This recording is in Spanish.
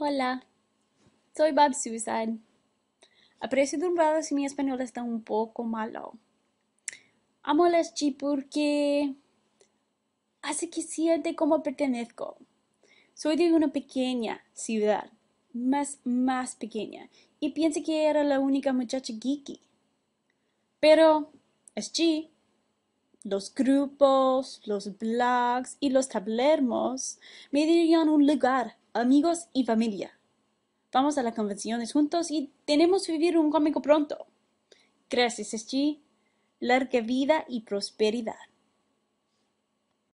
Hola, soy Bob Susan. Aprecio de si mi español está un poco malo. Amo las chi porque hace que siente como pertenezco. Soy de una pequeña ciudad, más, más pequeña, y pienso que era la única muchacha geeky. Pero, es chi los grupos, los blogs y los tablermos me dirían un lugar, amigos y familia. Vamos a las convenciones juntos y tenemos que vivir un cómico pronto. Gracias, Chi. Larga vida y prosperidad.